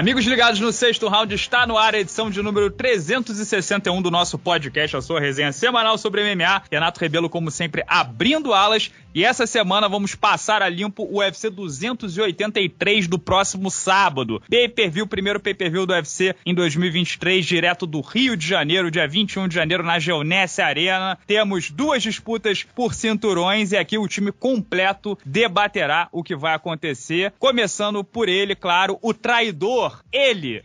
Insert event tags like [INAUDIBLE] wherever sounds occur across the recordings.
Amigos ligados no sexto round, está no ar a edição de número 361 do nosso podcast, a sua resenha semanal sobre MMA. Renato Rebelo, como sempre, abrindo alas e essa semana vamos passar a limpo o UFC 283 do próximo sábado. Pay-per-view, primeiro pay-per-view do UFC em 2023, direto do Rio de Janeiro, dia 21 de janeiro, na Geonesse Arena. Temos duas disputas por cinturões e aqui o time completo debaterá o que vai acontecer. Começando por ele, claro, o traidor. Ele,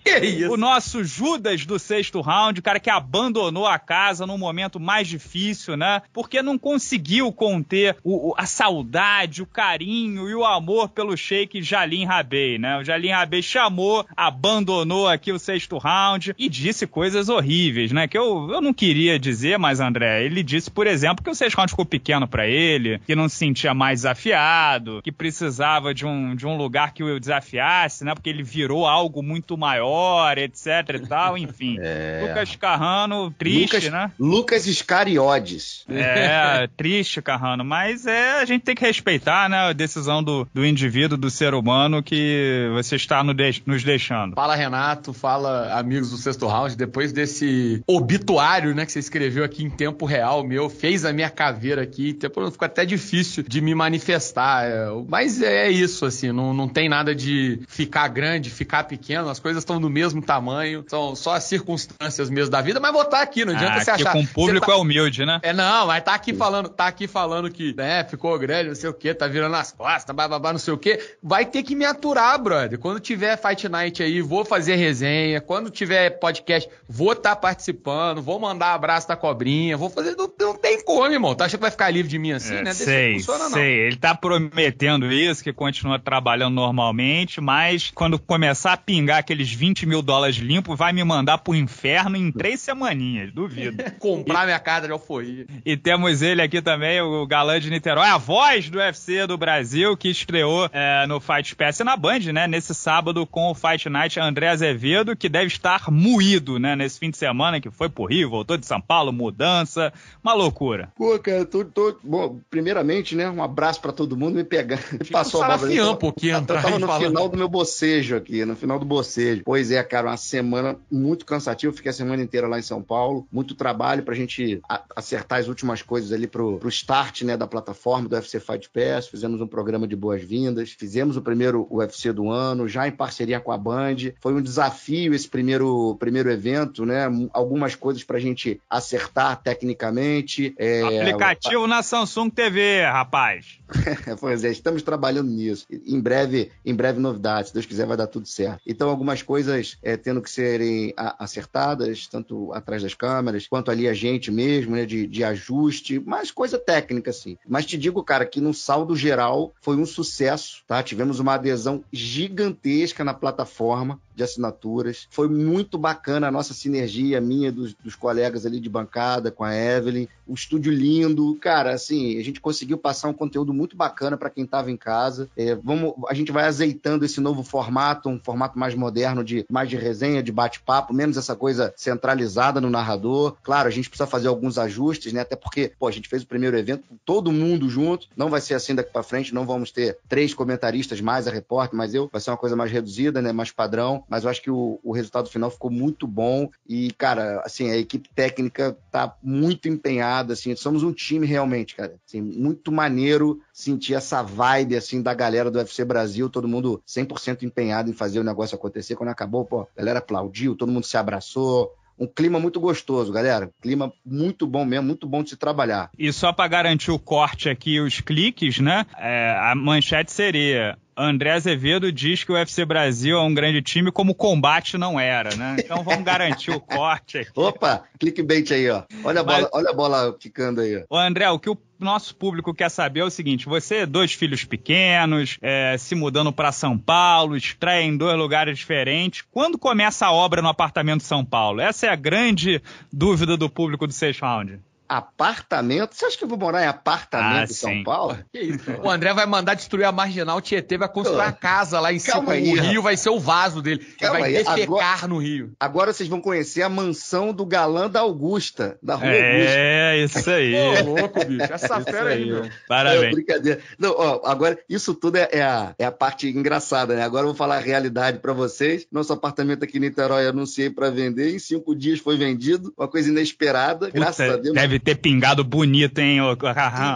o nosso Judas do sexto round, cara que abandonou a casa num momento mais difícil, né? Porque não conseguiu conter o, a saudade, o carinho e o amor pelo Sheik Jalim Rabei, né? O Jalim Rabei chamou, abandonou aqui o sexto round e disse coisas horríveis, né? Que eu, eu não queria dizer, mas André, ele disse, por exemplo, que o sexto round ficou pequeno para ele, que não se sentia mais desafiado, que precisava de um, de um lugar que o desafiasse, né? Porque ele virou algo muito maior, etc e tal, enfim. [LAUGHS] É. Lucas Carrano, triste, Lucas, né? Lucas Iscariodes. É, triste, Carrano, mas é é a gente tem que respeitar, né, a decisão do, do indivíduo, do ser humano que você está no de nos deixando. Fala, Renato, fala, amigos do sexto round. Depois desse obituário, né, que você escreveu aqui em tempo real, meu, fez a minha caveira aqui. Então ficou até difícil de me manifestar. É, mas é isso, assim, não, não tem nada de ficar grande, ficar pequeno, as coisas estão do mesmo tamanho, são só as circunstâncias mesmo da vida, mas vou estar tá aqui, não adianta ah, você achar. Com o público tá... é humilde, né? É, não, mas tá aqui falando, tá aqui falando que, né, ficou grande, não sei o que, tá virando as costas, bababá, não sei o que. Vai ter que me aturar, brother. Quando tiver Fight Night aí, vou fazer resenha. Quando tiver podcast, vou estar tá participando, vou mandar abraço da cobrinha, vou fazer. Não, não tem como, irmão. Tá achando que vai ficar livre de mim assim, é, né? sei, não funciona, sei. Não. Ele tá prometendo isso, que continua trabalhando normalmente, mas quando começar a pingar aqueles 20 mil dólares limpos, vai me mandar pro inferno em três semaninhas, duvido. Comprar e, minha casa de alforria. E temos ele aqui também, o galã de Niterói é a voz do UFC do Brasil que estreou é, no Fight Pass e na Band, né? Nesse sábado com o Fight Night André Azevedo, que deve estar moído, né? Nesse fim de semana que foi por Rio, voltou de São Paulo, mudança, uma loucura. Pô, cara, tô, tô... Bom, primeiramente, né? Um abraço para todo mundo me pegar. [LAUGHS] Me passou a bola. um pouquinho eu, tava no falando. final do meu bocejo aqui, no final do bocejo. Pois é, cara, uma semana muito cansativa. Fiquei a semana inteira lá em São Paulo. Muito trabalho pra gente acertar as últimas coisas ali pro, pro start, né? Da plataforma plataforma do UFC Fight Pass, fizemos um programa de boas-vindas, fizemos o primeiro UFC do ano, já em parceria com a Band. Foi um desafio esse primeiro, primeiro evento, né? Algumas coisas para a gente acertar tecnicamente. É... Aplicativo na Samsung TV, rapaz. [LAUGHS] pois é, estamos trabalhando nisso. Em breve, em breve novidades, se Deus quiser vai dar tudo certo. Então algumas coisas é, tendo que serem acertadas, tanto atrás das câmeras, quanto ali a gente mesmo, né, de, de ajuste, mais coisa técnica, assim. Mas te digo, cara, que no saldo geral foi um sucesso, tá? Tivemos uma adesão gigantesca na plataforma de assinaturas. Foi muito bacana a nossa sinergia, minha, dos, dos colegas ali de bancada, com a Evelyn. Um estúdio lindo. Cara, assim, a gente conseguiu passar um conteúdo muito bacana para quem estava em casa. É, vamos, a gente vai azeitando esse novo formato, um formato mais moderno, de mais de resenha, de bate-papo, menos essa coisa centralizada no narrador. Claro, a gente precisa fazer alguns ajustes, né? Até porque, pô, a gente fez o primeiro evento com todo mundo junto. Não vai ser assim daqui para frente, não vamos ter três comentaristas mais, a repórter, mas eu. Vai ser uma coisa mais reduzida, né? Mais padrão. Mas eu acho que o, o resultado final ficou muito bom. E, cara, assim, a equipe técnica tá muito empenhada, assim. Somos um time realmente, cara. Assim, muito maneiro sentir essa vibe, assim, da galera do UFC Brasil, todo mundo 100% empenhado em fazer o negócio acontecer. Quando acabou, pô, a galera aplaudiu, todo mundo se abraçou, um clima muito gostoso, galera. Clima muito bom mesmo, muito bom de se trabalhar. E só para garantir o corte aqui, os cliques, né? É, a manchete seria: André Azevedo diz que o UFC Brasil é um grande time, como o combate não era, né? Então vamos garantir o corte. Aqui. [LAUGHS] Opa, clickbait aí, ó. Olha a, bola, olha a bola ficando aí. Ó. André, o que o nosso público quer saber é o seguinte: você, dois filhos pequenos, é, se mudando para São Paulo, estreia em dois lugares diferentes. Quando começa a obra no apartamento de São Paulo? Essa é a grande dúvida do público do Seixound. Round. Apartamento? Você acha que eu vou morar em apartamento ah, em São sim. Paulo? [LAUGHS] Que isso, o André vai mandar destruir a marginal Tietê, vai construir a casa lá em Calma cima. Aí, o rio vai ser o vaso dele. ele vai defecar no rio. Agora vocês vão conhecer a mansão do galã da Augusta, da Rua é, Augusta. É, isso aí. Pô, louco, bicho. Essa isso fera aí, aí, meu. Parabéns. É, brincadeira. Não, ó, agora, isso tudo é, é, a, é a parte engraçada, né? Agora eu vou falar a realidade para vocês. Nosso apartamento aqui em Niterói eu anunciei para vender, em cinco dias foi vendido. Uma coisa inesperada, Puta, graças a Deus. Deve Deve ter pingado bonito, hein, ô Carrão?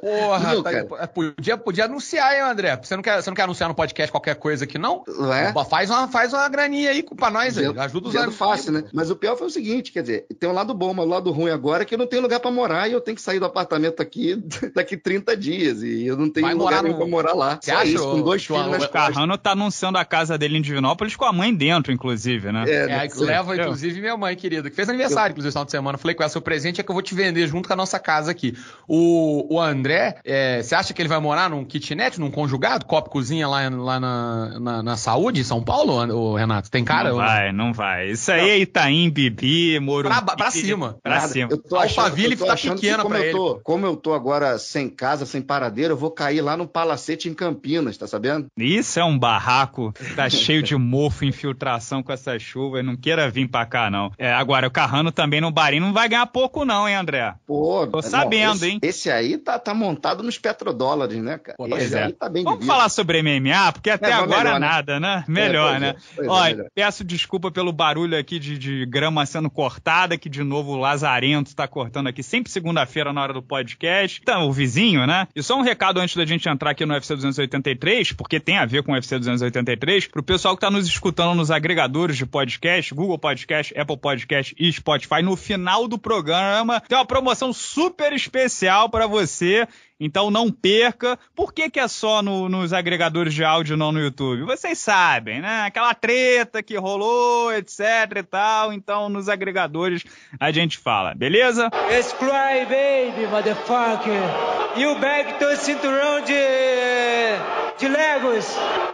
Porra, não, tá, é, podia, podia anunciar, hein, André? Você não, quer, você não quer anunciar no podcast qualquer coisa aqui, não? É? Faz uma, faz uma graninha aí pra nós, aí. ajuda os amigos. fácil, né? Mas o pior foi o seguinte, quer dizer, tem um lado bom, mas o lado ruim agora é que eu não tenho lugar pra morar e eu tenho que sair do apartamento aqui [LAUGHS] daqui 30 dias e eu não tenho Vai lugar nenhum no... pra morar lá. Você Só acha, isso, com dois né? o, filhos o, o Carrano tá anunciando a casa dele em Divinópolis com a mãe dentro, inclusive, né? É, é, né? leva, inclusive, minha mãe, querida, que fez aniversário, eu... inclusive, no final de semana. Falei com ela, seu presente é que eu vou te vender junto com a nossa casa aqui. O, o André, é, você acha que ele vai morar num kitnet, num conjugado, copo cozinha lá, lá na, na, na saúde, em São Paulo, o Renato? Tem cara? Não vai, não vai. Isso aí é Itaim, Bibi, Morumbi. Pra, pra cima. Pra cima. Eu tô achando, Alphaville eu tô tá pequena que como eu tô, ele. Como eu tô agora sem casa, sem paradeiro, eu vou cair lá no Palacete em Campinas, tá sabendo? Isso é um barraco. Tá cheio de mofo, infiltração com essa chuva. Eu não queira vir pra cá, não. É, agora, o Carrano também no Barim não vai ganhar pouco, não, hein, André? Pô, Tô sabendo, não, esse, hein? Esse aí tá, tá montado nos petrodólares, né, cara? Pô, esse é. aí tá bem Vamos falar sobre MMA, porque é, até é, agora melhor, né? nada, né? É, melhor, é, né? Olha, é, peço desculpa pelo barulho aqui de, de grama sendo cortada, que de novo o Lazarento tá cortando aqui sempre segunda-feira na hora do podcast. Então, o vizinho, né? E só um recado antes da gente entrar aqui no UFC 283, porque tem a ver com o UFC 283, pro pessoal que tá nos escutando nos agregadores de podcast, Google Podcast, Apple Podcast e Spotify, no final do programa tem uma promoção super especial para você. Então não perca. Por que, que é só no, nos agregadores de áudio, não no YouTube? Vocês sabem, né? Aquela treta que rolou, etc e tal. Então nos agregadores a gente fala, beleza? It's baby, motherfucker. You back to cinturão de, de Legos.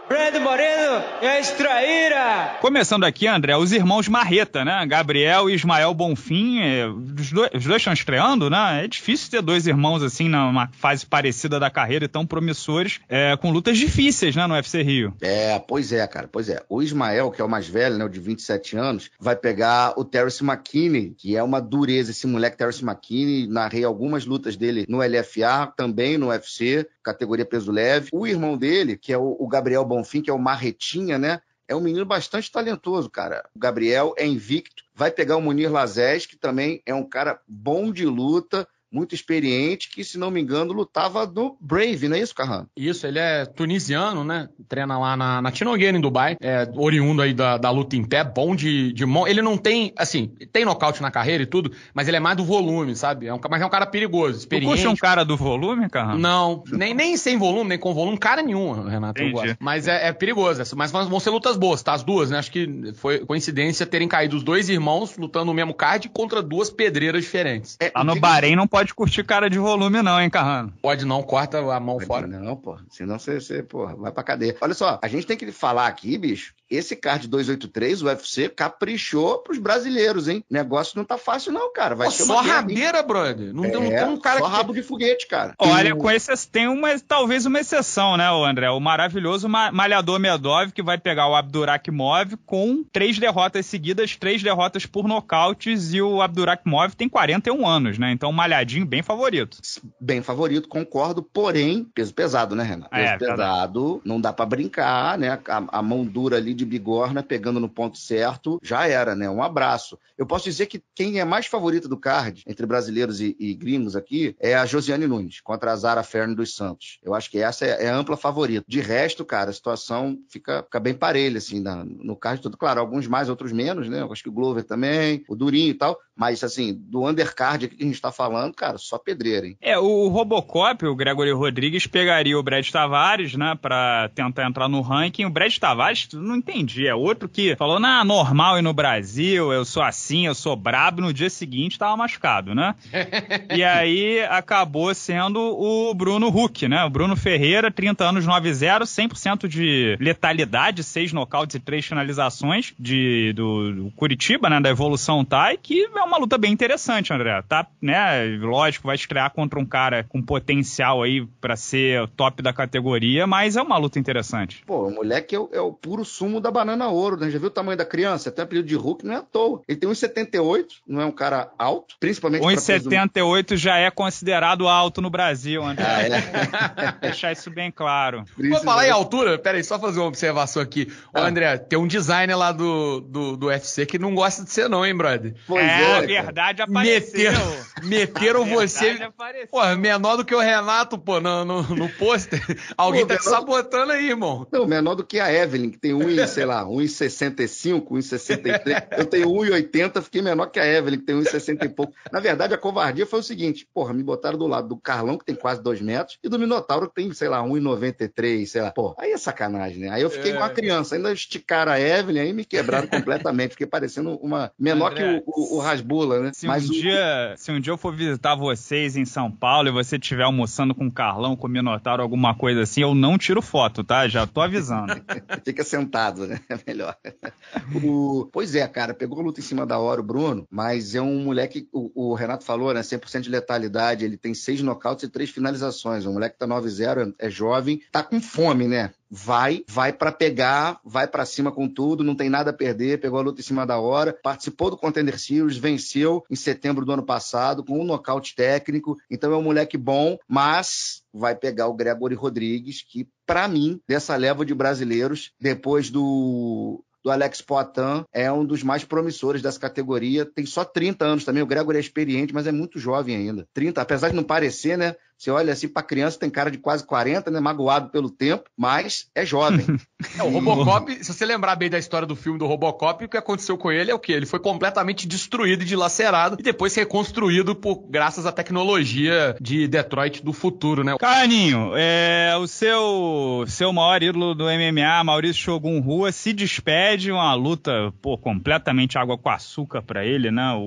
Bra Alfredo Moreno e é a Extraíra. Começando aqui, André, os irmãos Marreta, né? Gabriel e Ismael Bonfim, é, os dois, os dois estão estreando, né? É difícil ter dois irmãos assim numa fase parecida da carreira e tão promissores, é, com lutas difíceis, né, no UFC Rio. É, pois é, cara, pois é. O Ismael, que é o mais velho, né, o de 27 anos, vai pegar o Terrence McKinney, que é uma dureza esse moleque Terrence McKinney. Narrei algumas lutas dele no LFA, também no UFC, categoria peso leve. O irmão dele, que é o Gabriel Bonfim, que é o Marretinha, né? É um menino bastante talentoso, cara. O Gabriel é invicto. Vai pegar o Munir Lazés, que também é um cara bom de luta muito experiente, que, se não me engano, lutava no Brave, não é isso, Carrano? Isso, ele é tunisiano, né? Treina lá na, na em Dubai, é oriundo aí da, da luta em pé, bom de, de mão. Ele não tem, assim, tem nocaute na carreira e tudo, mas ele é mais do volume, sabe? É um, mas é um cara perigoso, experiente. Você é um cara do volume, Carrano? Não, nem, nem sem volume, nem com volume, cara nenhum, Renato. Mas é, é perigoso, mas vão ser lutas boas, tá? As duas, né? Acho que foi coincidência terem caído os dois irmãos lutando no mesmo card contra duas pedreiras diferentes. É, lá tá no Bahrein não pode pode curtir cara de volume, não, hein, Carrano? Pode não, corta a mão pode fora. Não, pô. Senão você, você, pô, vai pra cadeia. Olha só, a gente tem que falar aqui, bicho, esse card 283, o UFC, caprichou pros brasileiros, hein? O negócio não tá fácil, não, cara. Vai Pô, ser só guerra, rabeira, brother. Não, é, não tem um cara só que... rabo de foguete, cara. Olha, com exceção, tem uma, talvez uma exceção, né, André? O maravilhoso malhador Medov, que vai pegar o Abdurakimov com três derrotas seguidas, três derrotas por nocautes, e o Abdurakimov tem 41 anos, né? Então, malhadinho bem favorito. Bem favorito, concordo, porém, peso pesado, né, Renan? É, peso é, pesado, não dá para brincar, né? A, a mão dura ali de de bigorna pegando no ponto certo, já era, né? Um abraço. Eu posso dizer que quem é mais favorito do card, entre brasileiros e, e, gringos aqui, é a Josiane Nunes, contra a Zara Fern dos Santos. Eu acho que essa é, é a ampla favorita. De resto, cara, a situação fica, fica bem parelha, assim, na, no card todo. Claro, alguns mais, outros menos, né? Eu acho que o Glover também, o Durinho e tal. Mas, assim, do undercard aqui que a gente está falando, cara, só pedreira, hein? É, o Robocop, o Gregory Rodrigues, pegaria o Brad Tavares, né, pra tentar entrar no ranking. O Brad Tavares, não entendi, é outro que falou, na é normal e no Brasil, eu sou assim, eu sou brabo, no dia seguinte tava machucado, né? [LAUGHS] e aí acabou sendo o Bruno Huck, né? O Bruno Ferreira, 30 anos, 9-0, 100% de letalidade, 6 nocautes e 3 finalizações de, do, do Curitiba, né, da evolução TAI, que é uma luta bem interessante, André. Tá, né? Lógico, vai estrear contra um cara com potencial aí para ser top da categoria, mas é uma luta interessante. Pô, o moleque é o, é o puro sumo da banana ouro, né? Já viu o tamanho da criança? Até o apelido de Hulk não é à toa. Ele tem 1,78, não é um cara alto, principalmente 1,78 peso... já é considerado alto no Brasil, André. Ah, é. Deixar isso bem claro. [LAUGHS] Vou falar em altura, peraí, só fazer uma observação aqui. Ô, ah. André, tem um designer lá do, do, do UFC que não gosta de ser, não, hein, brother? Pois é. é na é, a verdade apareceu. Meter, meteram a você. Pô, menor do que o Renato, pô, no, no, no pôster. Alguém pô, tá te sabotando aí, irmão. Não, menor do que a Evelyn, que tem 1, sei lá, 1,65, 1,63. Eu tenho 1,80, fiquei menor que a Evelyn, que tem 1,60 e pouco. Na verdade, a covardia foi o seguinte: porra, me botaram do lado do Carlão, que tem quase 2 metros, e do Minotauro, que tem, sei lá, 1,93, sei lá. Pô, aí é sacanagem, né? Aí eu fiquei é. uma criança, ainda esticaram a Evelyn, aí me quebraram completamente. Fiquei parecendo uma. menor André. que o, o, o as né? Se Mas um, o... dia, se um dia eu for visitar vocês em São Paulo e você estiver almoçando com o Carlão, com o Minotauro, alguma coisa assim, eu não tiro foto, tá? Já tô avisando. [LAUGHS] Fica sentado, né? É melhor. O... Pois é, cara, pegou a luta em cima da hora o Bruno, mas é um moleque, o, o Renato falou, né? 100% de letalidade, ele tem seis nocautes e três finalizações. Um moleque tá 9-0, é jovem, tá com fome, né? vai, vai para pegar, vai para cima com tudo, não tem nada a perder, pegou a luta em cima da hora, participou do Contender Series, venceu em setembro do ano passado com um nocaute técnico, então é um moleque bom, mas vai pegar o Gregory Rodrigues, que para mim, dessa leva de brasileiros, depois do do Alex Poitin, é um dos mais promissores dessa categoria. Tem só 30 anos também. O Gregory é experiente, mas é muito jovem ainda. 30, apesar de não parecer, né? Você olha assim para criança, tem cara de quase 40, né? Magoado pelo tempo, mas é jovem. [LAUGHS] É, o Robocop, se você lembrar bem da história do filme do Robocop, o que aconteceu com ele é o quê? Ele foi completamente destruído e dilacerado e depois reconstruído por graças à tecnologia de Detroit do futuro, né? caninho é, o seu, seu maior ídolo do MMA, Maurício Shogun Rua, se despede, uma luta pô, completamente água com açúcar para ele, né? O,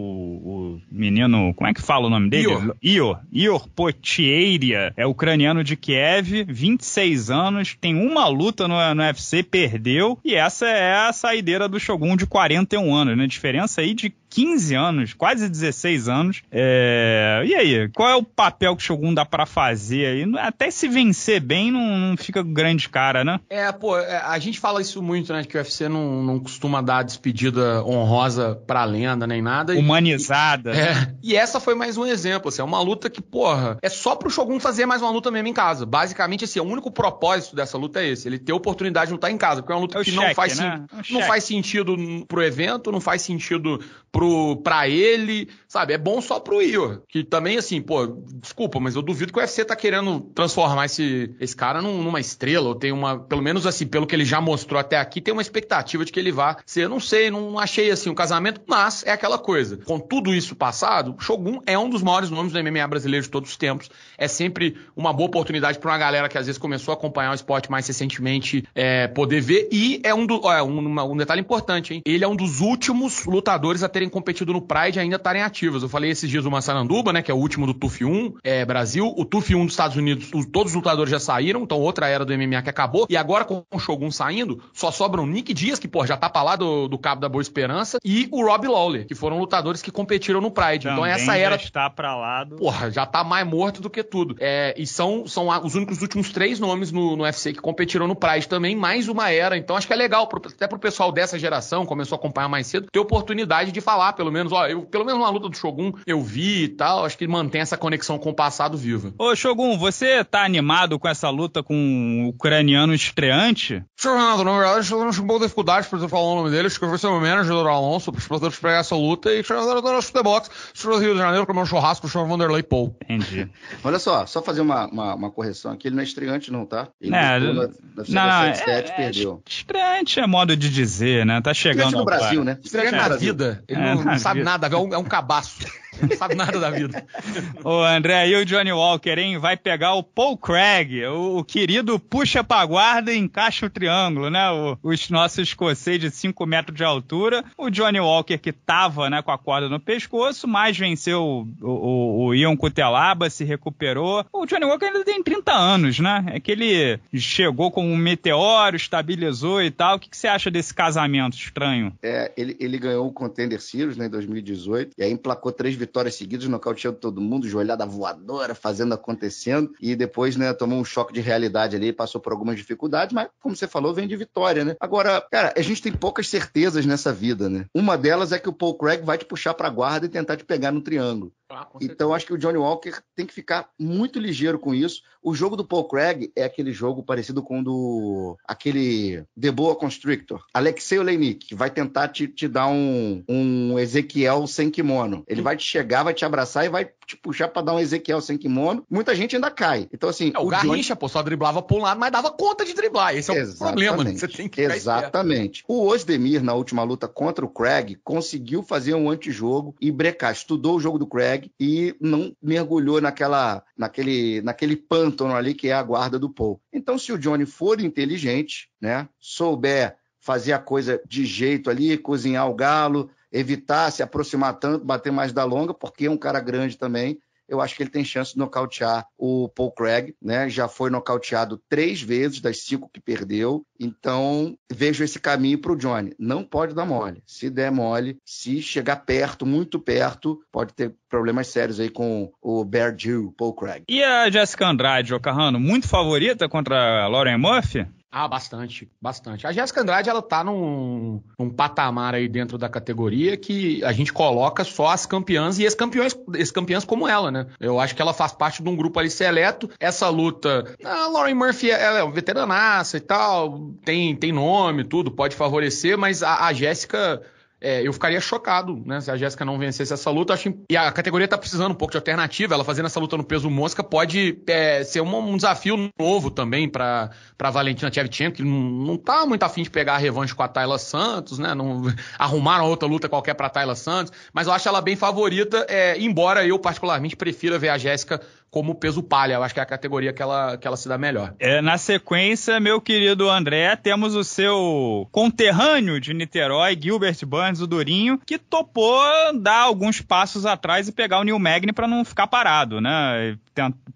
o, menino, como é que fala o nome dele? Ior. Ior, Ior Potier Beria, é ucraniano de Kiev, 26 anos, tem uma luta no, no UFC, perdeu, e essa é a saideira do Shogun de 41 anos, né? Diferença aí de 15 anos, quase 16 anos. É... E aí, qual é o papel que o Shogun dá para fazer aí? É, até se vencer bem não, não, fica grande cara, né? É, pô, é, a gente fala isso muito, né? Que o UFC não, não costuma dar despedida honrosa pra lenda nem nada. Humanizada. E, é, e essa foi mais um exemplo, assim, é uma luta que, porra, é só pro Shogun fazer mais uma luta mesmo em casa. Basicamente, assim, o único propósito dessa luta é esse, ele ter oportunidade de lutar tá em casa, porque é uma luta é que cheque, não, faz, né? É não faz sentido pro evento, não faz sentido pro, pra ele, sabe? É bom só pro Ior, que também, assim, pô, desculpa, mas eu duvido que o UFC tá querendo transformar esse, esse cara num, numa estrela, ou tem uma, pelo menos assim, pelo que ele já mostrou até aqui, tem uma expectativa de que ele vá ser, eu não sei, não achei assim o um casamento, mas é aquela coisa. Com tudo isso passado, Shogun é um dos maiores nomes do MMA brasileiro de todos os tempos, é sempre uma boa oportunidade para uma galera que às vezes começou a acompanhar o esporte mais recentemente é, poder ver, e é um, do, é um, um detalhe importante, hein? Ele é um dos últimos lutadores a ter terem competido no Pride ainda estarem ativas. Eu falei esses dias o Massaranduba, né, que é o último do TUF 1 é, Brasil. O TUF 1 dos Estados Unidos, todos os lutadores já saíram, então outra era do MMA que acabou. E agora com o Shogun saindo, só sobram Nick Dias, que pô, já tá pra lá do, do Cabo da Boa Esperança, e o Rob Lawler, que foram lutadores que competiram no Pride. Então, também então essa era... Já está pra lá do... Porra, já tá mais morto do que tudo. É, e são, são os únicos últimos três nomes no, no UFC que competiram no Pride também, mais uma era. Então acho que é legal, pro, até pro pessoal dessa geração, começou a acompanhar mais cedo, ter oportunidade de falar falar, pelo menos, ó, eu, pelo menos uma luta do Shogun eu vi e tal, acho que mantém essa conexão com o passado viva. Ô, Shogun, você tá animado com essa luta com o ucraniano estreante? Senhor Renato, na verdade, eu acho boa dificuldade pra você falar o nome dele, acho que eu vou ser o manager do Alonso, para os produtores essa luta e chamar o nosso The Box, Senhor Rio de Janeiro, comer um churrasco, Senhor Vanderlei Paul. Entendi. [LAUGHS] Olha só, só fazer uma, uma, uma, correção aqui, ele não é estreante não, tá? Ele é, não, na, na não, 7, é, é, perdeu. Estreante é modo de dizer, né? Tá chegando. Estreante no Brasil, né? Estreante é, na vida. Ele é, não, sabe vida. nada, é um, é um cabaço. não sabe nada da vida. [LAUGHS] Ô, André, e o Johnny Walker, hein? Vai pegar o Paul Craig, o, o querido puxa pra guarda e encaixa o triângulo, né? O, nossos escoceses escocês de 5 metros de altura. O Johnny Walker que tava né, com a corda no pescoço, mas venceu o, o, o Ion Cutelaba, se recuperou. O Johnny Walker ainda tem 30 anos, né? É que ele chegou com um meteoro, estabilizou e tal. O que, que você acha desse casamento estranho? É, ele, ele ganhou o Contender Sirius, né, em 2018. E aí emplacou três vitórias seguidas, nocauteando todo mundo, joelhada voadora, fazendo acontecendo. E depois, né, tomou um choque de realidade ali, passou por algumas dificuldades, mas, como você falou, vem de vitória, né? Agora, cara, a gente tem poucas certezas nessa vida, né? Uma delas é que o Paul Craig vai te puxar pra guarda e tentar te pegar no triângulo. Ah, então acho que o Johnny Walker tem que ficar muito ligeiro com isso. O jogo do Paul Craig é aquele jogo parecido com o do aquele The Boa Constrictor, Alexei Oleinik, que vai tentar te, te dar um, um Ezequiel sem kimono. Ele hum. vai te chegar, vai te abraçar e vai te puxar para dar um Ezequiel sem kimono. Muita gente ainda cai. Então assim, é, o, o Garrincha, Johnny... pô, só driblava por um lado, mas dava conta de driblar. Esse é Exatamente. o problema, né? você tem que Exatamente. O Osdemir na última luta contra o Craig conseguiu fazer um antijogo e brecar. Estudou o jogo do Craig e não mergulhou naquela, naquele, naquele pântano ali que é a guarda do Paul. Então, se o Johnny for inteligente, né, souber fazer a coisa de jeito ali, cozinhar o galo, evitar se aproximar tanto, bater mais da longa, porque é um cara grande também eu acho que ele tem chance de nocautear o Paul Craig, né? Já foi nocauteado três vezes das cinco que perdeu. Então, vejo esse caminho para o Johnny. Não pode dar mole. Se der mole, se chegar perto, muito perto, pode ter problemas sérios aí com o Bear Jew, Paul Craig. E a Jessica Andrade, ô muito favorita contra a Lauren Murphy? Ah, bastante, bastante. A Jéssica Andrade, ela tá num, num, patamar aí dentro da categoria que a gente coloca só as campeãs e ex-campeões ex -campeões como ela, né? Eu acho que ela faz parte de um grupo ali seleto. Essa luta, a Lauren Murphy, ela é um veteranaça e tal, tem, tem nome, tudo, pode favorecer, mas a, a Jéssica é, eu ficaria chocado, né? Se a Jéssica não vencesse essa luta. Acho, e a categoria tá precisando um pouco de alternativa. Ela fazendo essa luta no peso mosca pode é, ser um, um, desafio novo também para Valentina Tchevchenko, que não, não tá muito afim de pegar a revanche com a Tayla Santos, né? Não, [LAUGHS] uma outra luta qualquer pra Tayla Santos. Mas eu acho ela bem favorita, é, embora eu particularmente prefira ver a Jéssica como peso palha. Eu acho que é a categoria que ela, que ela se dá melhor. É, na sequência, meu querido André, temos o seu conterrâneo de Niterói, Gilbert Burns, o Durinho, que topou dar alguns passos atrás e pegar o Neil Magny para não ficar parado, né?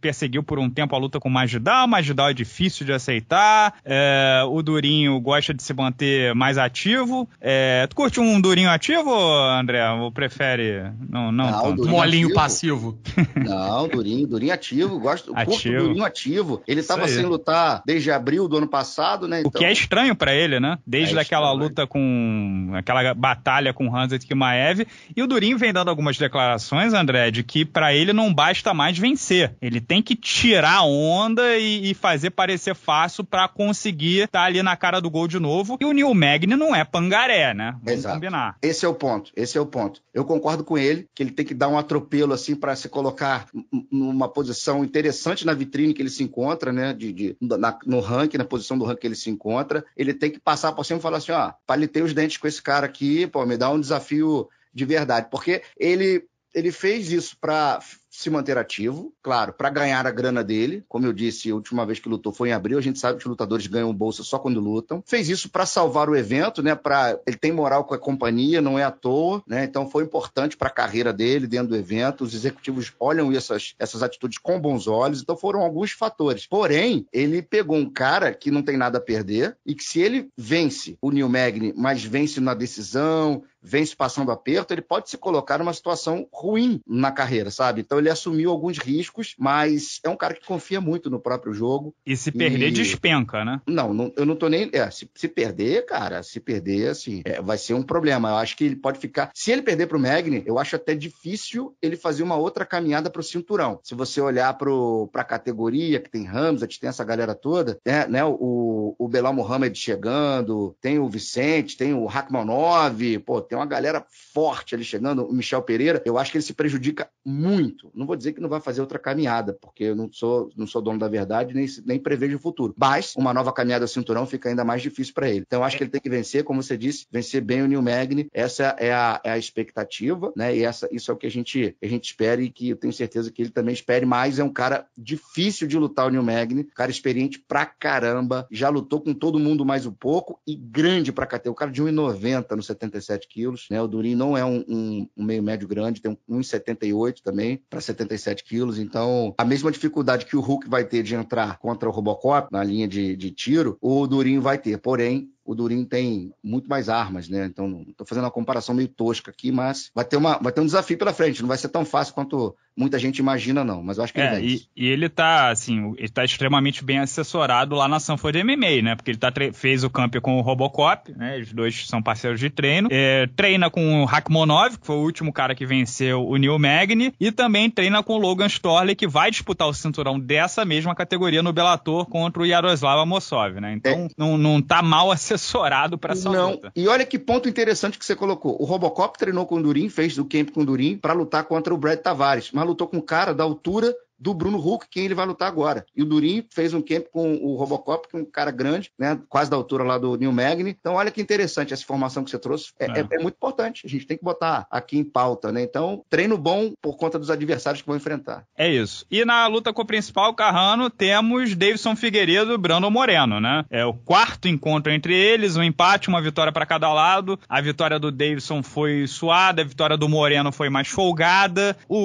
Perseguiu por um tempo a luta com o Magidal, o Magidal é difícil de aceitar, é, o Durinho gosta de se manter mais ativo. É, tu curte um Durinho ativo, André? Ou prefere não, não, não um molinho ativo. passivo? Não, Durinho, Durinho Durinho ativo, gosto, ativo. curto o Durinho ativo. Ele estava sem lutar desde abril do ano passado, né? Então... O que então é estranho para ele, né? Desde é aquela luta né? com aquela batalha com Hans Kimaev e o Durinho vem dando algumas declarações, André, de que para ele não basta mais vencer. Ele tem que tirar a onda e, e fazer parecer fácil para conseguir estar tá ali na cara do gol de novo. E o Neil Magny não é pangaré, né? Vamos Exato. combinar. Esse é o ponto. Esse é o ponto. Eu concordo com ele que ele tem que dar um atropelo assim para se colocar numa posição interessante na vitrine que ele se encontra, né? De, de na, no ranking, na posição do ranking que ele se encontra. Ele tem que passar por cima e falar assim: ó, palitei os dentes com esse cara aqui, pô, me dá um desafio de verdade. Porque ele, ele fez isso para se manter ativo, claro, para ganhar a grana dele. Como eu disse, a última vez que lutou foi em abril. A gente sabe que os lutadores ganham bolsa só quando lutam. Fez isso para salvar o evento, né? Para ele tem moral com a companhia, não é à toa, né? Então foi importante para a carreira dele dentro do evento. Os executivos olham essas, essas atitudes com bons olhos. Então foram alguns fatores. Porém, ele pegou um cara que não tem nada a perder e que se ele vence o Neil Magny, mas vence na decisão, vence passando aperto, ele pode se colocar numa situação ruim na carreira, sabe? Então então ele assumiu alguns riscos, mas é um cara que confia muito no próprio jogo. E se perder, e... despenca, né? Não, não, eu não tô nem. É, se, se, perder, cara, se perder, assim, é, vai ser um problema. Eu acho que ele pode ficar. Se ele perder pro Magni, eu acho até difícil ele fazer uma outra caminhada pro cinturão. Se você olhar pro, pra categoria, que tem gente tem essa galera toda, né? né o, o Belal Mohamed chegando, tem o Vicente, tem o Rakmanov, pô, tem uma galera forte ali chegando, o Michel Pereira. Eu acho que ele se prejudica muito não vou dizer que não vai fazer outra caminhada, porque eu não sou, não sou dono da verdade nem, nem prevejo o futuro. Mas uma nova caminhada cinturão fica ainda mais difícil para ele. Então, eu acho que ele tem que vencer, como você disse, vencer bem o Neil Magny. Essa é a, é a expectativa, né? E essa, isso é o que a gente, a gente espera e que eu tenho certeza que ele também espere mais. É um cara difícil de lutar, o Neil Magny. Cara experiente pra caramba. Já lutou com todo mundo mais um pouco e grande pra categoria. O cara de 1,90 nos 77 quilos, né? O Durin não é um, um, um meio médio grande, tem 1,78 também para 77 quilos. Então, a mesma dificuldade que o Hulk vai ter de entrar contra o Robocop na linha de, de tiro, o Durinho vai ter. Porém, o Durinho tem muito mais armas, né? Então, estou fazendo uma comparação meio tosca aqui, mas vai ter, uma, vai ter um desafio pela frente. Não vai ser tão fácil quanto muita gente imagina, não, mas eu acho que é, ele E, e, ele tá, assim, ele tá extremamente bem assessorado lá na Sanford MMA, né? Porque ele tá fez o camp com o Robocop, né? Os dois são parceiros de treino. É, treina com o Hakmonov, que foi o último cara que venceu o Neil Magny, e também treina com o Logan Storley, que vai disputar o cinturão dessa mesma categoria no Bellator contra o Yaroslav Amosov, né? Então é. não, não tá mal [LAUGHS] assessorado para essa não. luta. E olha que ponto interessante que você colocou. O Robocop treinou com o Durin, fez o camp com o Durin para lutar contra o Brad Tavares, mas lutou com um cara da altura do Bruno Hulk, quem ele vai lutar agora. E o Durinho fez um camp com o Robocop, que é um cara grande, né? quase da altura lá do Neil Magny. Então, olha que interessante essa informação que você trouxe. É, é. É, é, muito importante. A gente tem que botar aqui em pauta, né? Então, treino bom por conta dos adversários que vão enfrentar. É isso. E na luta com o principal, Carrano, temos Davidson Figueiredo e Brandon Moreno, né? É o quarto encontro entre eles, um empate, uma vitória para cada lado. A vitória do Davidson foi suada, a vitória do Moreno foi mais folgada. O,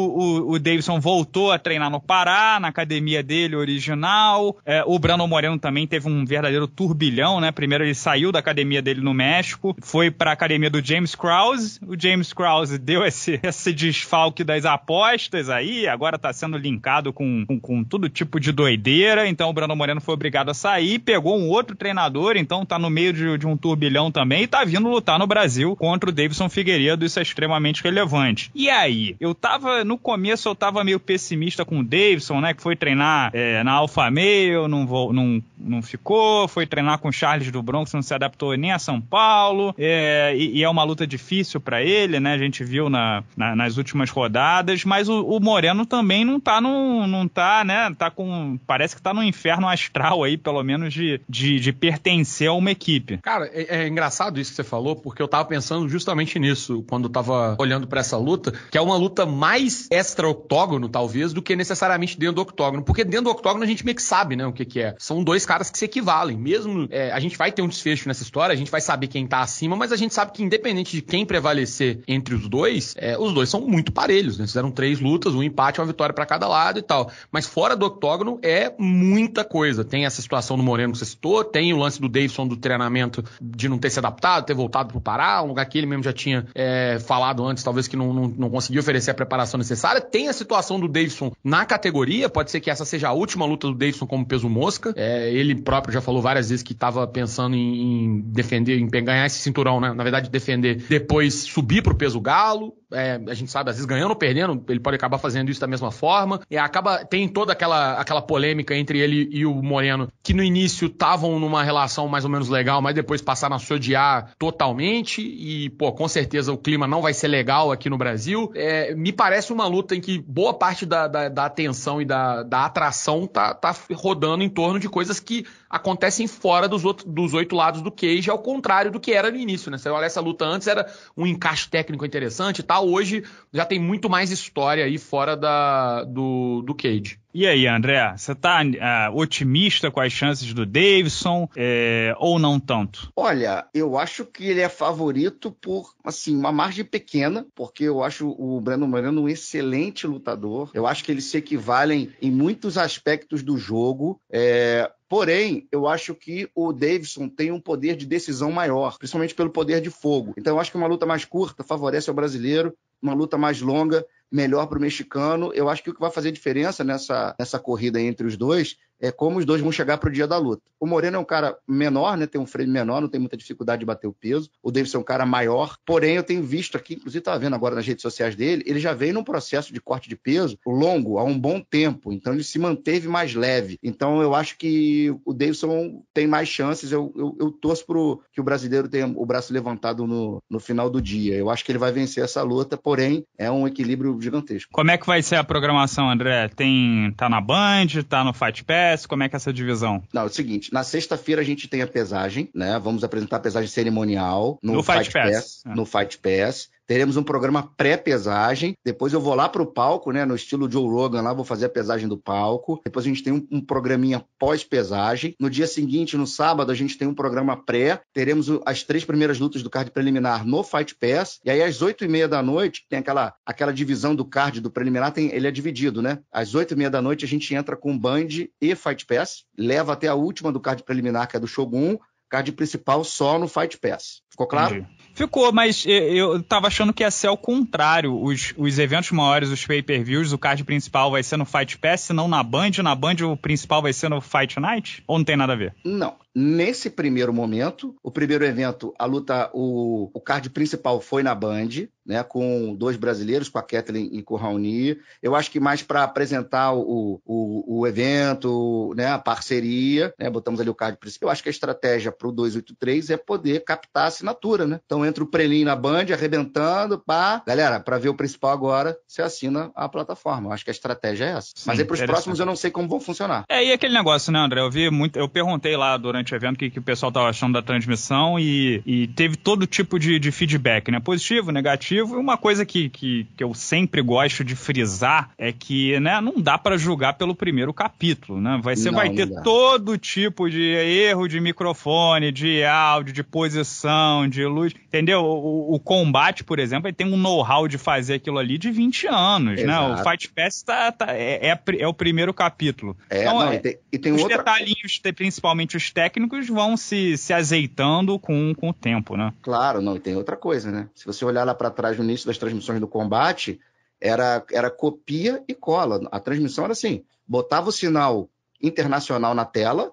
o, o Davidson voltou a treinar no parar na academia dele original. É, o Brandon Moreno também teve um verdadeiro turbilhão, né? Primeiro ele saiu da academia dele no México, foi para a academia do James Krause. O James Krause deu esse, [LAUGHS] esse desfalque das apostas aí, agora tá sendo linkado com, com, com todo tipo de doideira. Então o Brandon Moreno foi obrigado a sair, pegou um outro treinador, então tá no meio de, de um turbilhão também e tá vindo lutar no Brasil contra o Davidson Figueiredo. Isso é extremamente relevante. E aí? Eu tava, no começo eu tava meio pessimista com o Davidson, né? Que foi treinar é, na Alfa Meio, não, vou, não, não ficou, foi treinar com o Charles do Bronx, não se adaptou nem a São Paulo, é, e, e, é uma luta difícil para ele, né? A gente viu na, na, nas últimas rodadas, mas o, o Moreno também não tá no, não tá, né? Tá com parece que tá no inferno astral aí, pelo menos de, de, de pertencer a uma equipe. Cara, é, é, engraçado isso que você falou, porque eu tava pensando justamente nisso quando eu tava olhando para essa luta, que é uma luta mais extra octógono talvez do que necessariamente necessariamente dentro do octógono, porque dentro do octógono a gente meio que sabe, né, o que que é. São dois caras que se equivalem. Mesmo é, a gente vai ter um desfecho nessa história, a gente vai saber quem tá acima, mas a gente sabe que independente de quem prevalecer entre os dois, é, os dois são muito parelhos, né? Fizeram três lutas, um empate, uma vitória para cada lado e tal. Mas fora do octógono é muita coisa. Tem essa situação do Moreno que você citou, tem o lance do Davidson do treinamento de não ter se adaptado, ter voltado pro Pará, um lugar que ele mesmo já tinha é, falado antes, talvez que não, não, não conseguiu oferecer a preparação necessária. Tem a situação do Davidson na categoria, pode ser que essa seja a última luta do Davidson como peso mosca. É, ele próprio já falou várias vezes que estava pensando em, defender, em ganhar esse cinturão, né? Na verdade, defender, depois subir pro peso galo. É, a gente sabe, às vezes ganhando ou perdendo, ele pode acabar fazendo isso da mesma forma. E é, acaba, tem toda aquela, aquela polêmica entre ele e o Moreno, que no início estavam numa relação mais ou menos legal, mas depois passaram a se odiar totalmente. E, pô, com certeza o clima não vai ser legal aqui no Brasil. É, me parece uma luta em que boa parte da, da, da atenção atenção e da, da atração tá, tá rodando em torno de coisas que acontecem fora dos, outro, dos oito lados do cage ao contrário do que era no início, né? Você olha essa luta antes, era um encaixe técnico interessante e tá? tal. Hoje já tem muito mais história aí fora da, do, do cage. E aí, André, você está uh, ah, otimista com as chances do Davidson é, ou não tanto? Olha, eu acho que ele é favorito por assim uma margem pequena, porque eu acho o Breno Moreno um excelente lutador. Eu acho que eles se equivalem em muitos aspectos do jogo. É... Porém, eu acho que o Davidson tem um poder de decisão maior, principalmente pelo poder de fogo. Então, eu acho que uma luta mais curta favorece ao brasileiro, uma luta mais longa melhor para o mexicano. Eu acho que o que vai fazer diferença nessa, nessa corrida entre os dois é, como os dois vão chegar para o dia da luta. O Moreno é um cara menor, né? Tem um freio menor, não tem muita dificuldade de bater o peso. O Davidson é um cara maior. Porém, eu tenho visto aqui, inclusive estava vendo agora nas redes sociais dele, ele já veio num processo de corte de peso longo há um bom tempo. Então ele se manteve mais leve. Então eu acho que o Davidson tem mais chances. Eu, eu, eu torço pro que o brasileiro tenha o braço levantado no, no final do dia. Eu acho que ele vai vencer essa luta, porém é um equilíbrio gigantesco. Como é que vai ser a programação, André? Tem tá na Band, tá no Fight Pass? acontece? Como é que é essa divisão? Não, é o seguinte, na sexta-feira a gente tem a pesagem, né? Vamos apresentar a pesagem cerimonial no, no Fight, Fight Pass, Pass é. no Fight Pass teremos um programa pré-pesagem. Depois eu vou lá para o palco, né? No estilo Joe Rogan, lá vou fazer a pesagem do palco. Depois a gente tem um, um programinha pós-pesagem. No dia seguinte, no sábado, a gente tem um programa pré. Teremos as três primeiras lutas do card preliminar no Fight Pass. E aí, às oito e meia da noite, tem aquela, aquela divisão do card do preliminar, tem, ele é dividido, né? Às oito e meia da noite, a gente entra com Band e Fight Pass, leva até a última do card preliminar, que é do Shogun, card principal só no Fight Pass. Ficou claro? Entendi. Ficou, mas eh, eu tava achando que ia ser ao contrário. Os, os eventos maiores, os pay-per-views, o card principal vai ser no Fight Pass, não na Band. Na Band o principal vai ser no Fight Night? Ou não tem nada a ver? Não nesse primeiro momento. O primeiro evento, a luta, o, o card principal foi na Band, né, com dois brasileiros, com a Kathleen e com o Raoni. Eu acho que mais para apresentar o, o, o, evento, né, a parceria, né, botamos ali o card principal. Eu acho que a estratégia para o 283 é poder captar a assinatura, né? Então entra o prelim na Band, arrebentando, pá. Galera, para ver o principal agora, você assina a plataforma. Eu acho que a estratégia é essa. Sim, Mas aí para os próximos eu não sei como vão funcionar. É, e aquele negócio, né, André? Eu vi muito, eu perguntei lá durante durante o evento o que, que o pessoal estava achando da transmissão e, e teve todo tipo de, de, feedback, né? Positivo, negativo. E uma coisa que, que, que eu sempre gosto de frisar é que né, não dá para julgar pelo primeiro capítulo, né? Vai, você não, vai ter todo tipo de erro de microfone, de áudio, de posição, de luz, entendeu? O, o combate, por exemplo, ele tem um know-how de fazer aquilo ali de 20 anos, Exato. né? O Fight Pass tá, tá é, é, é, o primeiro capítulo. É, então, não, é, e tem, e tem os outra... detalhinhos, principalmente os técnicos, técnicos vão se, se azeitando com, com o tempo, né? Claro, não, e tem outra coisa, né? Se você olhar lá para trás no início das transmissões do combate, era, era copia e cola. A transmissão era assim: botava o sinal internacional na tela,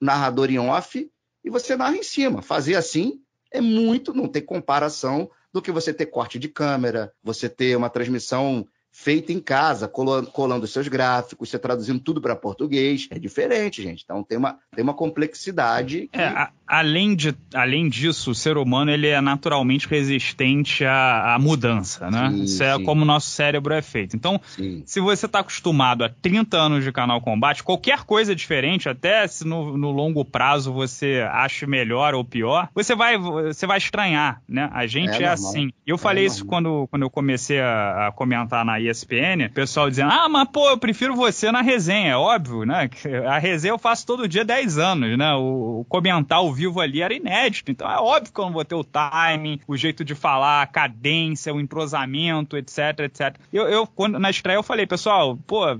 narrador em off, e você narra em cima. Fazer assim é muito, não tem comparação do que você ter corte de câmera, você ter uma transmissão feita em casa, colando seus gráficos, você traduzindo tudo para português. É diferente, gente. Então tem uma, tem uma complexidade. É, que... É, a, além, de, além disso, o ser humano ele é naturalmente resistente à, à mudança, né? Sim, Isso é sim. é como o nosso cérebro é feito. Então, sim. se você está acostumado a 30 anos de canal combate, qualquer coisa diferente, até se no, no longo prazo você acha melhor ou pior, você vai, você vai estranhar, né? A gente é, é assim. Eu é falei isso quando, quando eu comecei a, a comentar na ESPN, o pessoal dizendo: ah, mas pô, eu prefiro você na resenha, é óbvio, né? A resenha eu faço todo dia 10 anos, né? O, o comentar ao vivo ali era inédito, então é óbvio que eu não vou ter o timing, o jeito de falar, a cadência, o entrosamento, etc, etc. Eu, eu quando, na estreia, eu falei, pessoal, pô,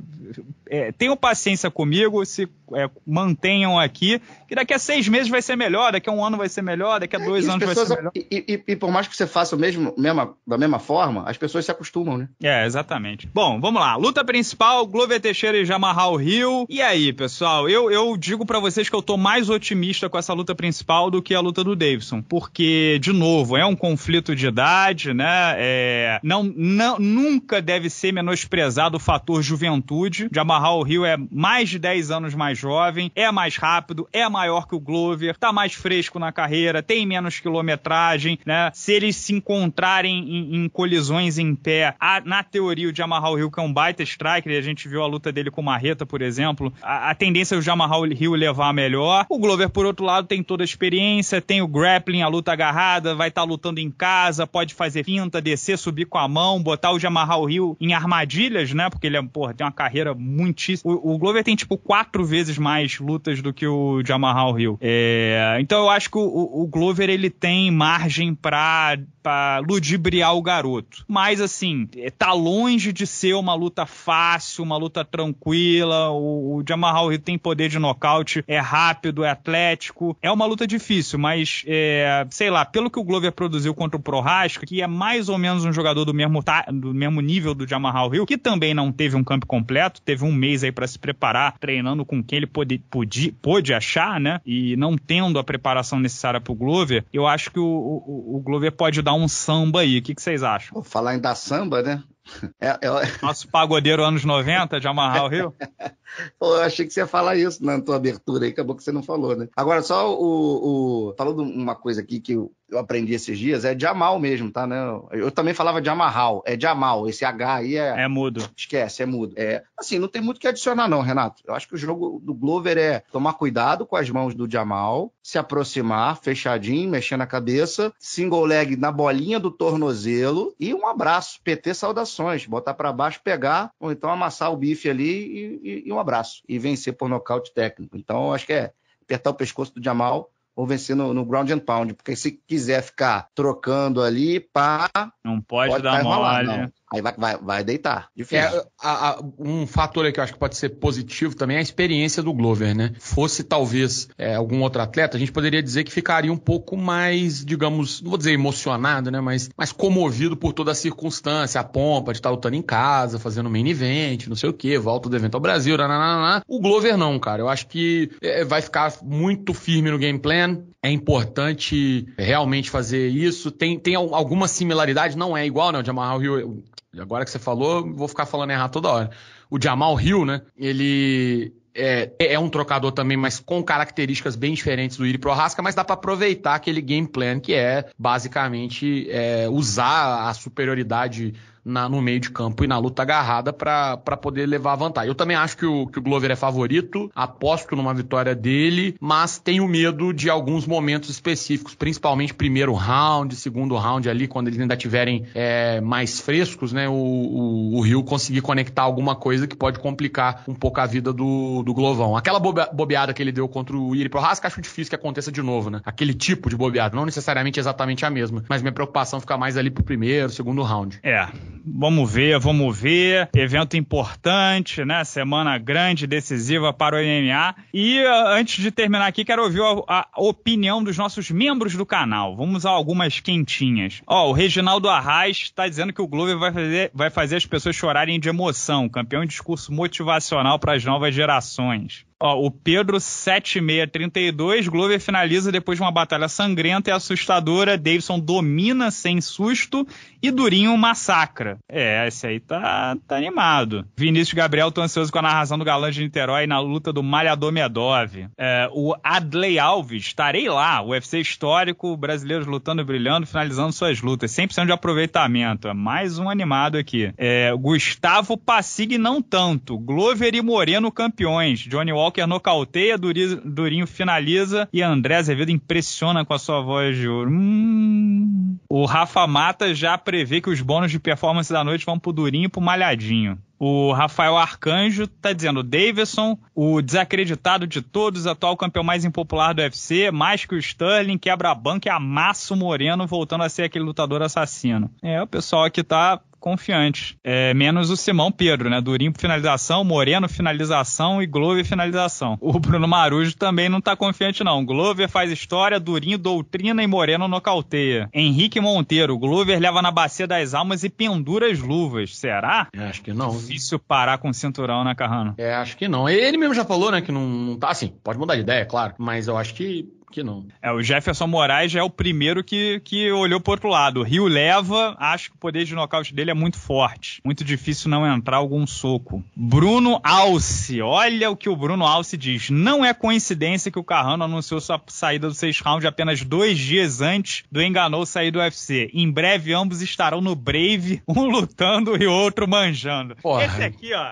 é, tenham paciência comigo, se é, mantenham aqui, que daqui a seis meses vai ser melhor, daqui a um ano vai ser melhor, daqui a é, dois anos pessoas, vai ser melhor. E, e, e, por mais que você faça o mesmo, mesma, da mesma forma, as pessoas se acostumam, né? É, exatamente. Bom, vamos lá. Luta principal, Glover Teixeira e Jamarral Rio. E aí, pessoal? Eu, eu digo para vocês que eu tô mais otimista com essa luta principal do que a luta do Davidson, porque, de novo, é um conflito de idade, né? É, não, não, nunca deve ser menosprezado o fator juventude. Jamarral Rio é mais de 10 anos mais jovem, é mais rápido, é maior que o Glover, tá mais fresco na carreira, tem menos quilometragem, né? Se eles se encontrarem em, em colisões em pé, a, na teoria o Jamarral Hill, que é um baita striker, e a gente viu a luta dele com o Marreta, por exemplo, a, a tendência é o Jamarral Hill levar melhor. O Glover, por outro lado, tem toda a experiência, tem o grappling, a luta agarrada, vai estar tá lutando em casa, pode fazer pinta, descer, subir com a mão, botar o Jamarral Hill em armadilhas, né? Porque ele é, porra, tem uma carreira muitíssimo. O, o Glover tem tipo quatro vezes vezes mais lutas do que o Jamal Hill. É, então eu acho que o, o Glover ele tem margem para para ludibriar o garoto. Mas assim, é, tá longe de ser uma luta fácil, uma luta tranquila. O, o Jamal Hill tem poder de nocaute, é rápido, é atlético. É uma luta difícil, mas é, sei lá, pelo que o Glover produziu contra o Prohaska, que é mais ou menos um jogador do mesmo, ta, do mesmo nível do Jamal Hill, que também não teve um campo completo, teve um mês aí para se preparar, treinando com quem ele pôde, pôde, pôde achar, né? E não tendo a preparação necessária pro Glover, eu acho que o, o, o Glover pode dar dar um samba aí. O que, que vocês acham? Vou falar em dar samba, né? [LAUGHS] É, é, é... Nosso pagodeiro anos 90 de amarrar o Rio? [LAUGHS] eu achei que você ia falar isso na tua abertura aí, acabou que você não falou, né? Agora, só o. o... Falando uma coisa aqui que eu aprendi esses dias é Jamal mesmo, tá? Né? Eu também falava de Amarral, é Jamal, esse H aí é. É mudo. Esquece, é mudo. É, assim, não tem muito o que adicionar, não, Renato. Eu acho que o jogo do Glover é tomar cuidado com as mãos do Jamal, se aproximar, fechadinho, mexendo a cabeça, single leg na bolinha do tornozelo e um abraço. PT saudações, botar para baixo, pegar, ou então amassar o bife ali e, e, e um abraço. E vencer por nocaute técnico. Então, acho que é apertar o pescoço do Jamal ou vencer no, no, ground and pound, porque se quiser ficar trocando ali, pá. Não pode, pode dar mole aí vai, vai, vai deitar. É, Difícil. É, a, a, um fator aí que eu acho que pode ser positivo também é a experiência do Glover, né? Fosse talvez é, algum outro atleta, a gente poderia dizer que ficaria um pouco mais, digamos, não vou dizer emocionado, né? Mas, mas comovido por toda a circunstância, a pompa de estar lutando em casa, fazendo main event, não sei o quê, volta do evento ao Brasil, nananana. O Glover não, cara. Eu acho que é, é, vai ficar muito firme no game plan. É importante realmente fazer isso. Tem, tem alguma similaridade, não é igual, né? O Jamal Hill agora que você falou, vou ficar falando errado toda hora. O Jamal Hill, né? Ele é, é um trocador também, mas com características bem diferentes do Iri Prohaska, mas dá para aproveitar aquele game plan que é basicamente é, usar a superioridade na, no meio de campo e na luta agarrada para poder levar a vantagem. Eu também acho que o, que o Glover é favorito, aposto numa vitória dele, mas tenho medo de alguns momentos específicos, principalmente primeiro round, segundo round ali, quando eles ainda tiverem é, mais frescos, né? O, Rio conseguir conectar alguma coisa que pode complicar um pouco a vida do, do Glovão. Aquela bobeada que ele deu contra o Iri Prohaska, acho difícil que aconteça de novo, né? Aquele tipo de bobeada, não necessariamente exatamente a mesma, mas minha preocupação fica mais ali pro primeiro, segundo round. É, Vamos ver, vamos ver. Evento importante, né? Semana grande, decisiva para o MMA. E ah, antes de terminar aqui, quero ouvir a, a opinião dos nossos membros do canal. Vamos a algumas quentinhas. Ó, o Reginaldo Arraes está dizendo que o Glover vai fazer, vai fazer as pessoas chorarem de emoção. Campeão de discurso motivacional para as novas gerações. Ó, o Pedro 7632, Glover finaliza depois de uma batalha sangrenta e assustadora. Davidson domina sem susto e Durinho massacra. É, esse aí tá, tá animado. Vinícius Gabriel, tô ansioso com a narração do galã de Niterói na luta do Malhador Medov. É, o Adley Alves, estarei lá. UFC histórico, brasileiros lutando, e brilhando, finalizando suas lutas. 100% de aproveitamento. É mais um animado aqui. É, Gustavo Passig, não tanto. Glover e Moreno campeões. Johnny Walker Walker é nocauteia, Durinho finaliza e André Azevedo impressiona com a sua voz de ouro. Hum... O Rafa Mata já prevê que os bônus de performance da noite vão pro Durinho e pro Malhadinho. O Rafael Arcanjo tá dizendo: Davidson, o desacreditado de todos, atual campeão mais impopular do UFC, mais que o Sterling, quebra a banca e amassa o Moreno, voltando a ser aquele lutador assassino. É, o pessoal aqui tá confiante. É, menos o Simão Pedro, né? Durinho finalização, Moreno finalização e Glover finalização. O Bruno Marujo também não tá confiante, não. Glover faz história, Durinho doutrina e Moreno nocauteia. Henrique Monteiro, Glover leva na bacia das almas e pendura as luvas. Será? Acho que não. Difícil parar com o cinturão, né, Carrano? É, acho que não. Ele mesmo já falou, né, que não, não tá assim. Pode mudar de ideia, é claro. Mas eu acho que que não. É, o Jefferson Moraes já é o primeiro que, que olhou pro outro lado. O Rio leva, acho que o poder de nocaute dele é muito forte. Muito difícil não entrar algum soco. Bruno Alce, olha o que o Bruno Alce diz. Não é coincidência que o Carrano anunciou sua saída do seis round apenas dois dias antes do Enganou sair do UFC. Em breve ambos estarão no Brave, [LAUGHS] um lutando e outro manjando. Porra. Esse aqui, ó.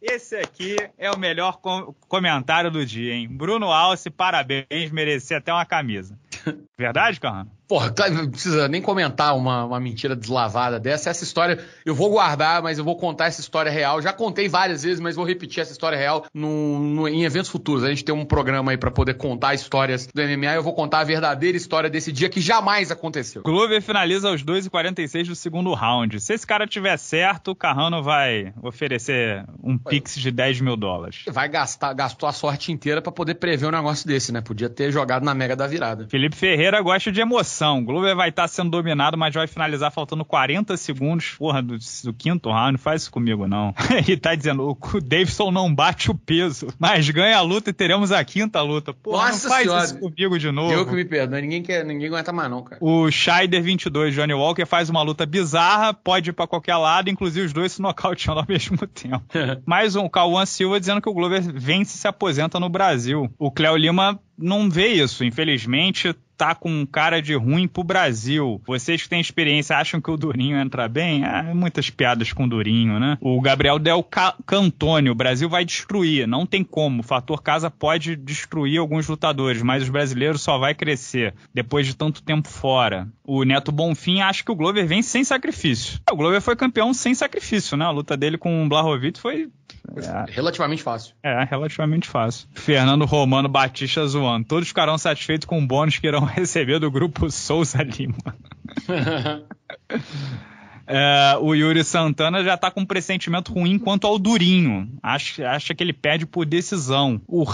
Esse aqui é o melhor com comentário do dia, hein? Bruno Alce, parabéns, merecia até uma camisa. [LAUGHS] Verdade, Carrano? Porra, não precisa nem comentar uma, uma mentira deslavada dessa. Essa história eu vou guardar, mas eu vou contar essa história real. Já contei várias vezes, mas vou repetir essa história real no, no em eventos futuros. A gente tem um programa aí para poder contar histórias do MMA. Eu vou contar a verdadeira história desse dia que jamais aconteceu. Glover finaliza aos 2h46 do segundo round. Se esse cara tiver certo, o Carrano vai oferecer um pix de 10 mil dólares. Vai gastar, gastou a sorte inteira para poder prever um negócio desse, né? Podia ter jogado na mega da virada. Felipe Ferreira gosta de emoção prorrogação. O Glover vai estar tá sendo dominado, mas vai finalizar faltando 40 segundos. Porra, do, do quinto round, não faz isso comigo, não. [LAUGHS] Ele tá dizendo: o Davidson não bate o peso, mas ganha a luta e teremos a quinta luta. Porra, Nossa não faz senhora. isso comigo de novo. Eu que me perdoe, ninguém, quer, ninguém aguenta mais, não, cara. O Scheider 22, Johnny Walker, faz uma luta bizarra, pode ir pra qualquer lado, inclusive os dois se nocauteando ao [LAUGHS] mesmo tempo. [LAUGHS] mais um, Cauã Silva dizendo que o Glover vence e se aposenta no Brasil. O Cléo Lima não vê isso, infelizmente tá com cara de ruim pro Brasil. Vocês que têm experiência acham que o Durinho entra bem? Ah, muitas piadas com o Durinho, né? O Gabriel Del Ca o Brasil vai destruir, não tem como. O fator casa pode destruir alguns lutadores, mas os brasileiros só vai crescer depois de tanto tempo fora. O Neto Bonfim acha que o Glover vem sem sacrifício. É, o Glover foi campeão sem sacrifício, né? A luta dele com o Blahovic foi é, relativamente fácil. É, relativamente fácil. Fernando Romano Batista zoando. Todos ficarão satisfeitos com o bônus que irão [LAUGHS] receber do grupo Souza Lima. [LAUGHS] é, o Yuri Santana já tá com um pressentimento ruim quanto ao Durinho. Acha, acha que ele perde por decisão. O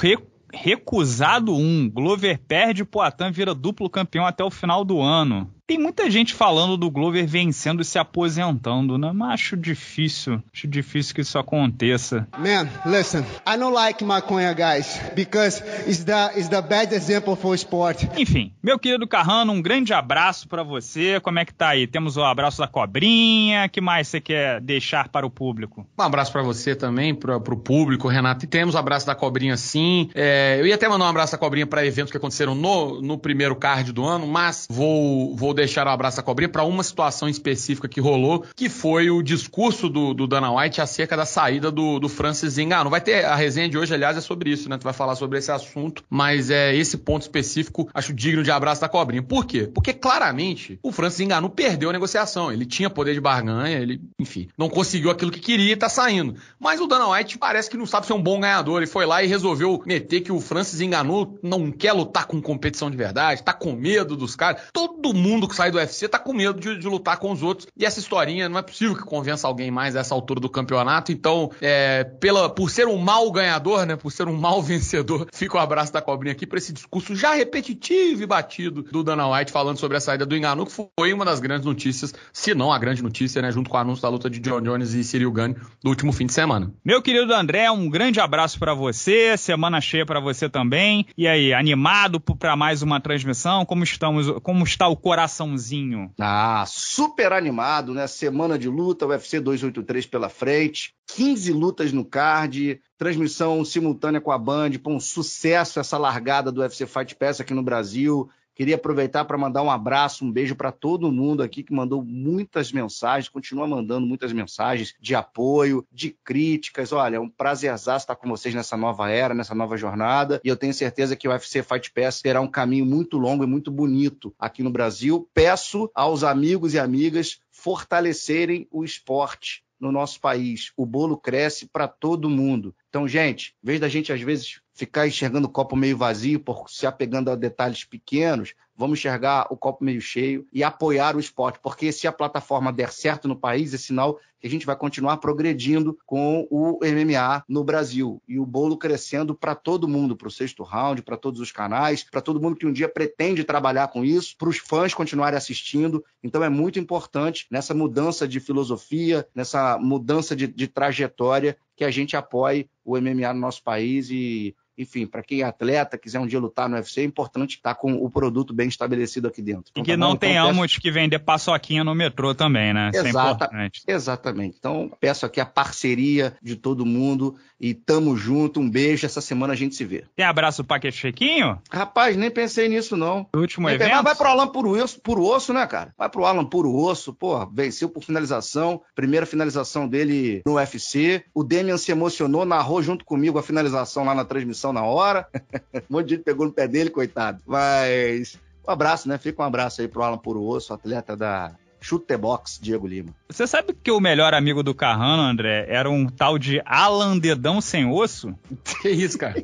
recusado Um. Glover perde, Poitin vira duplo campeão até o final do ano. Tem muita gente falando do Glover vencendo e se aposentando, né? Mas acho difícil, acho difícil que isso aconteça. Man, listen, I don't like maconha, guys, because it's the, it's the bad example for sport. Enfim, meu querido Carrano, um grande abraço para você. Como é que tá aí? Temos o abraço da cobrinha, que mais você quer deixar para o público? Um abraço para você também, para o público, Renato. E temos o abraço da cobrinha sim. É, eu ia até mandar um abraço da cobrinha para eventos que aconteceram no, no primeiro card do ano, mas vou, vou deixar o abraço a cobrir para uma situação específica que rolou, que foi o discurso do, do Dana White acerca da saída do, do Francis Ngannou. Vai ter a resenha de hoje, aliás, é sobre isso, né? Tu vai falar sobre esse assunto, mas é esse ponto específico acho digno de abraço da cobrinha. Por quê? Porque claramente o Francis Ngannou perdeu a negociação. Ele tinha poder de barganha, ele, enfim, não conseguiu aquilo que queria e tá saindo. Mas o Dana White parece que não sabe ser um bom ganhador. Ele foi lá e resolveu meter que o Francis Ngannou não quer lutar com competição de verdade, tá com medo dos caras. Todo mundo mundo que sai do UFC tá com medo de, de, lutar com os outros. E essa historinha não é possível que convença alguém mais a essa altura do campeonato. Então, é, pela, por ser um mau ganhador, né? Por ser um mau [LAUGHS] vencedor, fica o abraço da cobrinha aqui para esse discurso já repetitivo e batido do Dana White falando sobre a saída do Enganu, que foi uma das grandes notícias, se não a grande notícia, né? Junto com o anúncio da luta de John Jones e Cyril Gane no último fim de semana. Meu querido André, um grande abraço para você, semana cheia para você também. E aí, animado para mais uma transmissão? Como estamos, como está o coração? coraçãozinho. Ah, super animado, né? Semana de luta, UFC 283 pela frente, 15 lutas no card, transmissão simultânea com a Band, pô, um sucesso essa largada do UFC Fight Pass aqui no Brasil. Queria aproveitar para mandar um abraço, um beijo para todo mundo aqui que mandou muitas mensagens, continua mandando muitas mensagens de apoio, de críticas. Olha, é um prazerzaço estar com vocês nessa nova era, nessa nova jornada. E eu tenho certeza que o UFC Fight Pass terá um caminho muito longo e muito bonito aqui no Brasil. Peço aos amigos e amigas fortalecerem o esporte no nosso país, o bolo cresce para todo mundo. Então, gente, em vez da gente às vezes ficar enxergando o copo meio vazio por se apegando a detalhes pequenos, vamos enxergar o copo meio cheio e apoiar o esporte, porque se a plataforma der certo no país, é sinal que a gente vai continuar progredindo com o MMA no Brasil e o bolo crescendo para todo mundo, para o sexto round, para todos os canais, para todo mundo que um dia pretende trabalhar com isso, para os fãs continuarem assistindo. Então é muito importante nessa mudança de filosofia, nessa mudança de, de trajetória que a gente apoie o MMA no nosso país e enfim, para quem é atleta, quiser um dia lutar no UFC, é importante estar tá com o produto bem estabelecido aqui dentro. Então, e que tá não então, tenhamos peço... que vender paçoquinha no metrô também, né? É Exata... É exatamente. Então, peço aqui a parceria de todo mundo e tamo junto. Um beijo. Essa semana a gente se vê. Tem abraço para chequinho. Rapaz, nem pensei nisso, não. O último nem evento? Pensei, vai pro Alan por osso, por osso, né, cara? Vai pro Alan por osso. Pô, venceu por finalização. Primeira finalização dele no UFC. O Demian se emocionou, narrou junto comigo a finalização lá na transmissão na hora. um monte de gente pegou no pé dele, coitado. Mas um abraço, né? Fica um abraço aí pro Alan Puro Osso, atleta da Chute Box, Diego Lima. Você sabe que o melhor amigo do Carrano, André, era um tal de Alan Dedão Sem Osso? [LAUGHS] Que isso, cara?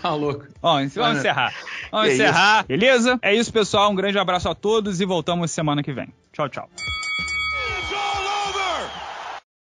Tá louco. Ó, então vamos Mano. encerrar. Vamos que encerrar. Beleza? É isso, pessoal. Um grande abraço a todos e voltamos semana que vem. Tchau, tchau.